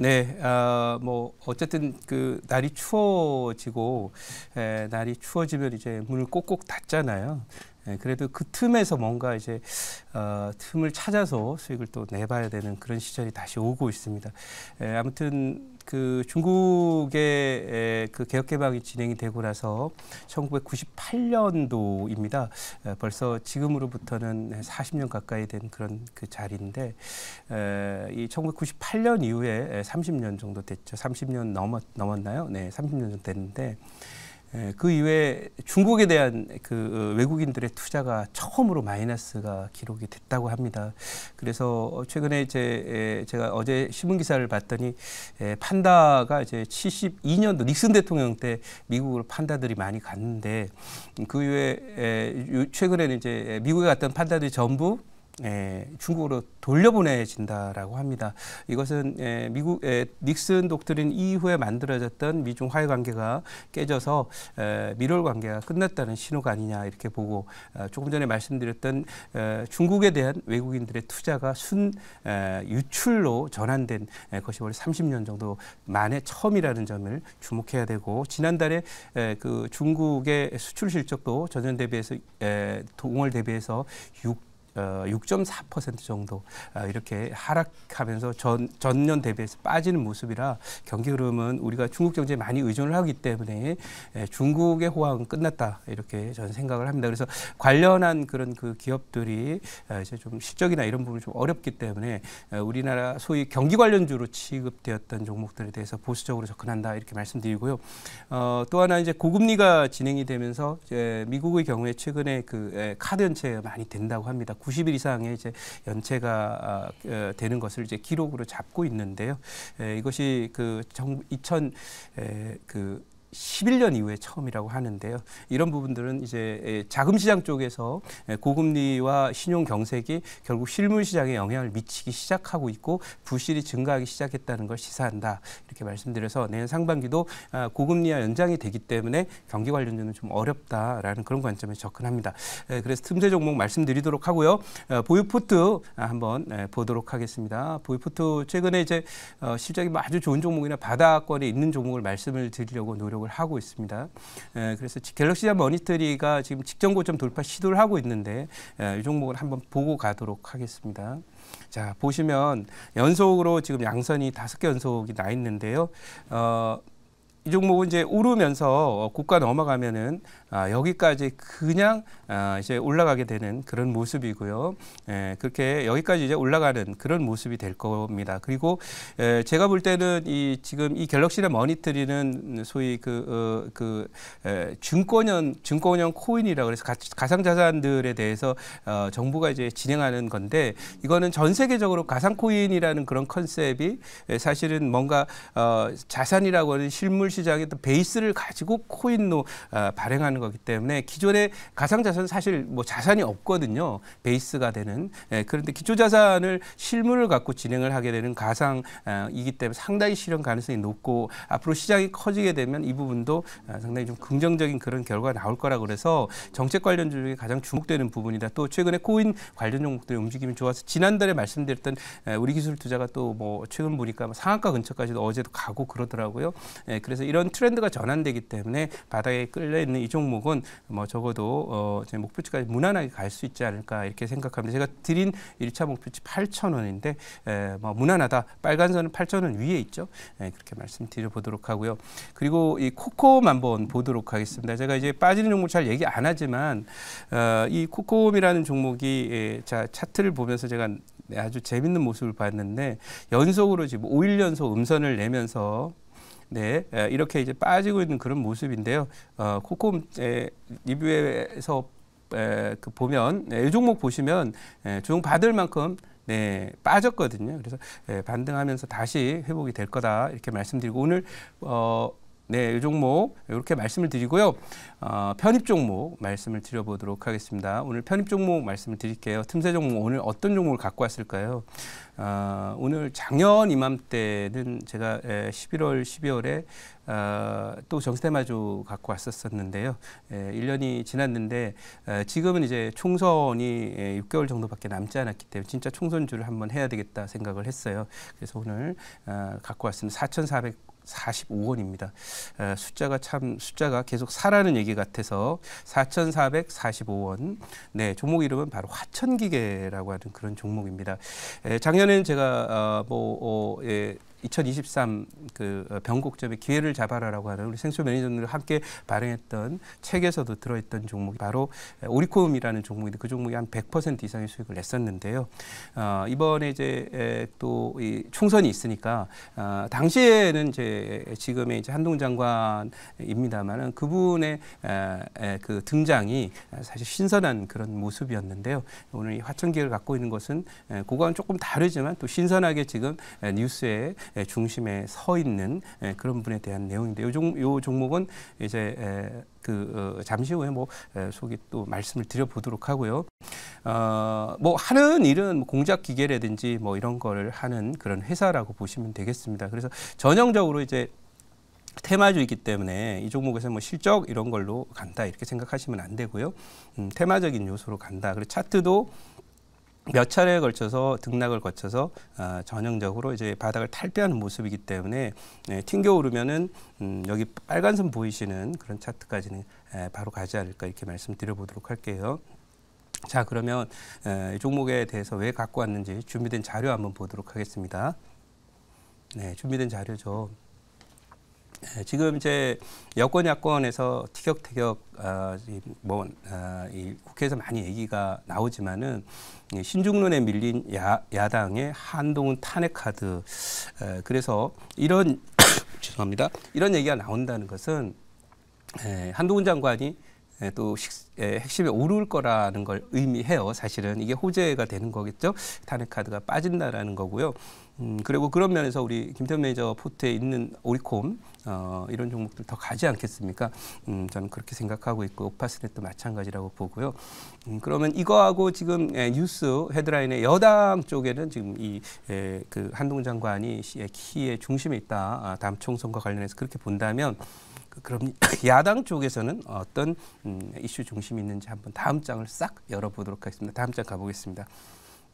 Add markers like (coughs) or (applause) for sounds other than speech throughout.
네, 아, 뭐 어쨌든 그 날이 추워지고 에, 날이 추워지면 이제 문을 꼭꼭 닫잖아요. 예, 그래도 그 틈에서 뭔가 이제 어, 틈을 찾아서 수익을 또 내봐야 되는 그런 시절이 다시 오고 있습니다. 예, 아무튼 그 중국의 그 개혁 개방이 진행이 되고 나서 1998년도입니다. 벌써 지금으로부터는 40년 가까이 된 그런 그 자리인데 이 1998년 이후에 30년 정도 됐죠. 30년 넘었 넘었나요? 네, 30년 정도 됐는데 예, 그 이외에 중국에 대한 그 어, 외국인들의 투자가 처음으로 마이너스가 기록이 됐다고 합니다. 그래서 최근에 이제 예, 제가 어제 신문 기사를 봤더니 예, 판다가 이제 72년도 닉슨 대통령 때 미국으로 판다들이 많이 갔는데 그 이외에 최근에는 이제 미국에 갔던 판다들이 전부 에, 예, 중국으로 돌려보내진다라고 합니다. 이것은 에, 예, 미국 에, 예, 닉슨 독트린 이후에 만들어졌던 미중 화해 관계가 깨져서 예, 밀월 관계가 끝났다는 신호가 아니냐 이렇게 보고 어, 조금 전에 말씀드렸던 에, 어, 중국에 대한 외국인들의 투자가 순 에, 유출로 전환된 에, 것이 원 30년 정도 만에 처음이라는 점을 주목해야 되고 지난달에 에, 그 중국의 수출 실적도 전년 대비해서 에, 동월 대비해서 6 6.4% 어, 정도 아, 이렇게 하락하면서 전, 전년 대비해서 빠지는 모습이라 경기 흐름은 우리가 중국 경제에 많이 의존을 하기 때문에 예, 중국의 호황은 끝났다 이렇게 저는 생각을 합니다. 그래서 관련한 그런 그 기업들이 아, 이제 좀 실적이나 이런 부분이 좀 어렵기 때문에 아, 우리나라 소위 경기 관련주로 취급되었던 종목들에 대해서 보수적으로 접근한다 이렇게 말씀드리고요. 어, 또 하나 이제 고금리가 진행이 되면서 이제 예, 미국의 경우에 최근에 그 예, 카드 연체 많이 된다고 합니다. 90일 이상의 이제 연체가 아, 어, 되는 것을 이제 기록으로 잡고 있는데요. 이것이 그2000그 11년 이후에 처음이라고 하는데요. 이런 부분들은 이제 자금 시장 쪽에서 고금리와 신용 경색이 결국 실물 시장에 영향을 미치기 시작하고 있고 부실이 증가하기 시작했다는 걸 시사한다. 이렇게 말씀드려서 내년 상반기도 아, 고금리와 연장이 되기 때문에 경기 관련주는 좀 어렵다라는 그런 관점에 접근합니다. 그래서 틈새 종목 말씀드리도록 하고요. 어, 보유포트 아, 한번 보도록 하겠습니다. 보유포트 최근에 이제 어, 실적이 아주 좋은 종목이나 바다권에 있는 종목을 말씀을 드리려고 노력을 노력을 하고 있습니다. 에, 그래서 갤럭시 잡 머니터리가 지금 직전 고점 돌파 시도를 하고 있는데 에, 이 종목을 한번 보고 가도록 하겠습니다. 자 보시면 연속으로 지금 양선이 다섯 개 연속이 나 있는데요. 어, 이 종목은 이제 오르면서 국가 넘어가면은 아, 여기까지 그냥 아, 이제 올라가게 되는 그런 모습이고요. 예, 그렇게 여기까지 이제 올라가는 그런 모습이 될 겁니다. 그리고 예, 제가 볼 때는 이 지금 이 갤럭시를 머니터리는 소위 그, 어, 그 예, 증권형 증권형 코인이라고 해서 가, 상자산들에 대해서 어, 정부가 이제 진행하는 건데 이거는 전 세계적으로 가상 코인이라는 그런 컨셉이 예, 사실은 뭔가 어, 자산이라고 하는 실물 시장의 베이스를 가지고 코인로 아, 발행하는 거기 때문에 기존의 가상자산 사실 뭐 자산이 없거든요. 베이스가 되는. 예, 그런데 기초자산을 실물을 갖고 진행을 하게 되는 가상이기 아, 때문에 상당히 실현 가능성이 높고 앞으로 시장이 커지게 되면 이 부분도 아, 상당히 좀 긍정적인 그런 결과가 나올 거라고 그래서 정책 관련주 중에 가장 주목되는 부분이다. 또 최근에 코인 관련 종목들의 움직임이 좋아서 지난달에 말씀드렸던 우리 기술 투자가 또 뭐 최근 보니까 뭐 상한가 근처까지도 어제도 가고 그러더라고요. 예, 그래서 그래서 이런 트렌드가 전환되기 때문에 바닥에 끌려 있는 이 종목은 뭐 적어도 어, 제 목표치까지 무난하게 갈 수 있지 않을까 이렇게 생각합니다. 제가 드린 1차 목표치 8,000원인데 뭐 무난하다. 빨간 선은 8,000원 위에 있죠. 에, 예, 그렇게 말씀드려 보도록 하고요. 그리고 이 코코움 한번 보도록 하겠습니다. 제가 이제 빠지는 종목 잘 얘기 안 하지만 어, 이 코코움이라는 종목이 예, 자 차트를 보면서 제가 아주 재밌는 모습을 봤는데 연속으로 지금 5일 연속 음선을 내면서 네, 이렇게 이제 빠지고 있는 그런 모습인데요. 어, 코콤 리뷰에서 그 보면 네, 이 종목 보시면 에, 종 받을 만큼 네, 빠졌거든요. 그래서 반등하면서 다시 회복이 될 거다 이렇게 말씀드리고 오늘 어 네, 이 종목 이렇게 말씀을 드리고요. 어, 편입 종목 말씀을 드려보도록 하겠습니다. 오늘 편입 종목 말씀을 드릴게요. 틈새 종목 오늘 어떤 종목을 갖고 왔을까요? 어, 오늘 작년 이맘때는 제가 11월, 12월에 어, 또 정세마주 갖고 왔었었는데요. 에, 1년이 지났는데 에, 어, 지금은 이제 총선이 에, 6개월 정도밖에 남지 않았기 때문에 진짜 총선주를 한번 해야 되겠다 생각을 했어요. 그래서 오늘 어, 갖고 왔습니다. 4,400 4 5원입니다 숫자가 참 숫자가 계속 사라는 얘기 같아서 4,445원. 네, 종목 이름은 바로 화천기계라고 하는 그런 종목입니다. 작년에는 제가 어, 뭐 어, 예, 2023그 어, 변곡점의 기회를 잡아라라고 하는 우리 생수 매니저들 함께 발행했던 책에서도 들어있던 종목이 바로 오리콤이라는 종목인데 그 종목이 한 100% 이상의 수익을 냈었는데요. 어, 이번에 이제 또이 총선이 있으니까 어, 당시에는 이제 지금의 이제 한동 장관입니다만은 그분의 에, 에, 그 등장이 사실 신선한 그런 모습이었는데요. 오늘 이 화천기를 갖고 있는 것은 고거는 조금 다르지만 또 신선하게 지금 뉴스에 예, 중심에 서 있는 예, 그런 분에 대한 내용인데 요종요 종목은 이제 예, 그 어, 잠시 후에 뭐 소개 또 말씀을 드려보도록 하고요. 어, 뭐 하는 일은 뭐 공작 기계라든지 뭐 이런 걸 하는 그런 회사라고 보시면 되겠습니다. 그래서 전형적으로 이제 테마주이기 때문에 이 종목에서 뭐 실적 이런 걸로 간다 이렇게 생각하시면 안 되고요. 음, 테마적인 요소로 간다. 그리고 차트도 몇 차례에 걸쳐서 등락을 거쳐서 아, 전형적으로 이제 바닥을 탈피하는 모습이기 때문에 예, 튕겨 오르면은 음, 여기 빨간선 보이시는 그런 차트까지는 예, 바로 가지 않을까 이렇게 말씀드려 보도록 할게요. 자 그러면 예, 이 종목에 대해서 왜 갖고 왔는지 준비된 자료 한번 보도록 하겠습니다. 네 준비된 자료죠. 예, 지금 이제 여권 야권에서 티격태격 아, 뭐, 아, 국회에서 많이 얘기가 나오지만은 신중론에 밀린 야, 야당의 한동훈 탄핵 카드 예, 그래서 이런 (coughs) 죄송합니다 이런 얘기가 나온다는 것은 에, 예, 한동훈 장관이 예, 또 예, 핵심에 오를 거라는 걸 의미해요. 사실은 이게 호재가 되는 거겠죠. 탄핵 카드가 빠진다라는 거고요. 음, 그리고 그런 면에서 우리 김태현 매니저 포트에 있는 오리콤 어, 이런 종목들 더 가지 않겠습니까? 음, 저는 그렇게 생각하고 있고 오파스넷도 마찬가지라고 보고요. 음, 그러면 이거하고 지금 예, 뉴스 헤드라인의 여당 쪽에는 지금 이그 예, 그 한동 장관이 예, 키의 중심에 있다. 아, 다음 총선과 관련해서 그렇게 본다면. 그럼 (laughs) 야당 쪽에서는 어떤 음, 이슈 중심이 있는지 한번 다음 장을 싹 열어보도록 하겠습니다. 다음 장 가보겠습니다.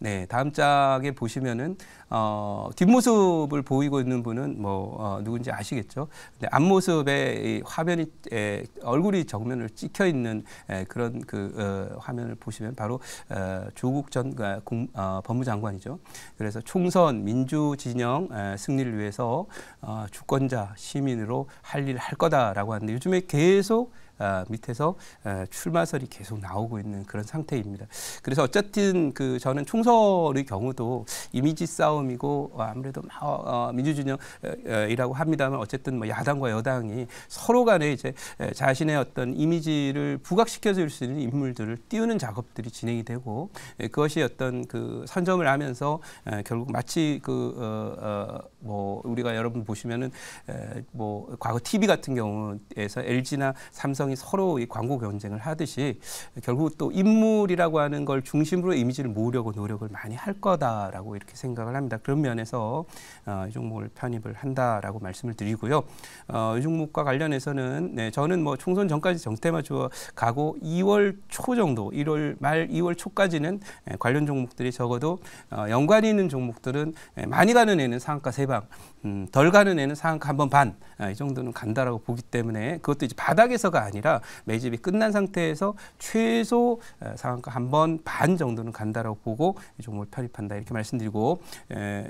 네, 다음 장에 보시면은 어, 뒷모습을 보이고 있는 분은 뭐 어, 누군지 아시겠죠. 근데 앞모습에 이 화면이 에, 얼굴이 정면을 찍혀 있는 에, 그런 그 어, 화면을 보시면 바로 에, 어, 조국 전 그, 공, 어, 법무장관이죠. 그래서 총선 민주 진영 에, 승리를 위해서 어, 주권자 시민으로 할 일을 할 거다라고 하는데 요즘에 계속 아, 밑에서 아, 출마설이 계속 나오고 있는 그런 상태입니다. 그래서 어쨌든 그 저는 총선의 경우도 이미지 싸움이고 어, 아무래도 어, 어, 민주주의라고 합니다만 어쨌든 뭐 야당과 여당이 서로 간에 이제 자신의 어떤 이미지를 부각시켜 줄수 있는 인물들을 띄우는 작업들이 진행이 되고 그것이 어떤 그 선점을 하면서 결국 마치 그 뭐 우리가 여러분 보시면은 뭐 과거 TV 같은 경우에서 LG나 삼성 정당이 서로 이 광고 경쟁을 하듯이 결국 또 인물이라고 하는 걸 중심으로 이미지를 모으려고 노력을 많이 할 거다라고 이렇게 생각을 합니다. 그런 면에서 어, 종목을 편입을 한다라고 말씀을 드리고요. 어, 종목과 관련해서는 네, 저는 뭐 총선 전까지 정테마 주어 가고 2월 초 정도, 1월 말 2월 초까지는 네, 관련 종목들이 적어도 어, 연관이 있는 종목들은 네, 많이 가는 애는 상가 세방 음, 덜 가는 애는 상가한 번 반, 아, 이 정도는 간다라고 보기 때문에 그것도 이제 바닥에서가 아니라 아니라 매집이 끝난 상태에서 최소 상한가 한 번 반 정도는 간다라고 보고 이 종목을 편입한다 이렇게 말씀드리고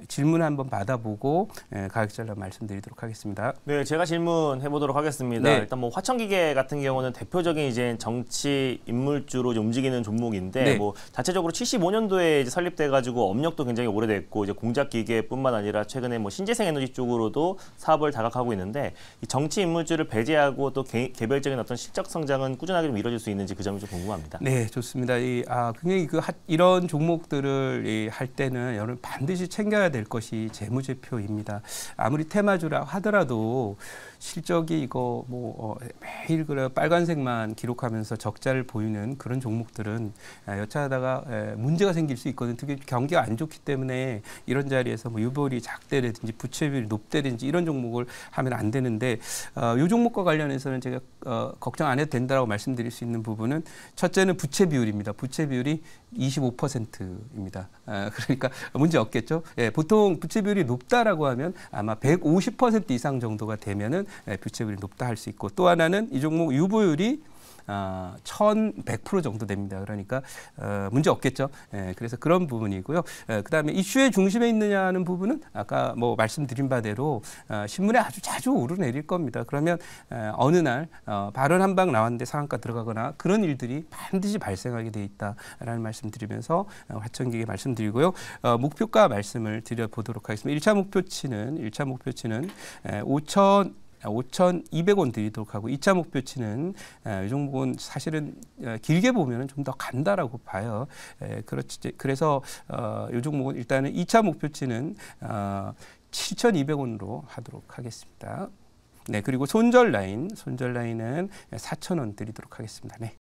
질문 한번 받아보고 가격 전략 말씀드리도록 하겠습니다. 네, 제가 질문해 보도록 하겠습니다. 네. 일단 뭐 화천기계 같은 경우는 대표적인 이제 정치 인물주로 움직이는 종목인데 네. 뭐 자체적으로 75년도에 설립돼 가지고 업력도 굉장히 오래됐고 이제 공작기계뿐만 아니라 최근에 뭐 신재생에너지 쪽으로도 사업을 다각하고 있는데 정치 인물주를 배제하고 또 개, 별적인 어떤 어떤 실적 성장은 꾸준하게 좀 이루어질 수 있는지 그 점이 좀 궁금합니다. 네, 좋습니다. 이, 아, 굉장히 그 하, 이런 종목들을 이, 할 때는 여러분 반드시 챙겨야 될 것이 재무제표입니다. 아무리 테마주라 하더라도 실적이 이거 뭐 어, 매일 그래 빨간색만 기록하면서 적자를 보이는 그런 종목들은 예, 여차하다가 예, 문제가 생길 수 있거든. 특히 경기가 안 좋기 때문에 이런 자리에서 뭐 유보율이 작대라든지 부채비율이 높대든지 이런 종목을 하면 안 되는데 어, 이 종목과 관련해서는 제가 어, 걱정 안 해도 된다라고 말씀드릴 수 있는 부분은 첫째는 부채 비율입니다. 부채 비율이 25%입니다. 아, 그러니까 문제 없겠죠. 예, 보통 부채 비율이 높다라고 하면 아마 150% 이상 정도가 되면은 예, 뷰체율이 높다 할 수 있고 또 하나는 이 종목 유보율이 아, 1100% 정도 됩니다. 그러니까 어, 문제 없겠죠. 예, 그래서 그런 부분이고요. 예, 그다음에 이슈의 중심에 있느냐는 부분은 아까 뭐 말씀드린 바대로 어, 신문에 아주 자주 오르내릴 겁니다. 그러면 에, 어, 어느 날 어, 발언 한방 나왔는데 상한가 들어가거나 그런 일들이 반드시 발생하게 돼 있다라는 말씀드리면서 어, 화천기계 말씀드리고요. 어, 목표가 말씀을 드려보도록 하겠습니다. 일차 목표치는 일차 목표치는 에, 5천 5,200원 드리도록 하고 2차 목표치는 아, 이 종목은 사실은 아, 길게 보면 좀 더 간다라고 봐요. 예, 그렇지, 그래서 어, 이 종목은 일단은 2차 목표치는 7,200원으로 아, 하도록 하겠습니다. 네, 그리고 손절 라인, 손절 라인은 4,000원 드리도록 하겠습니다. 네.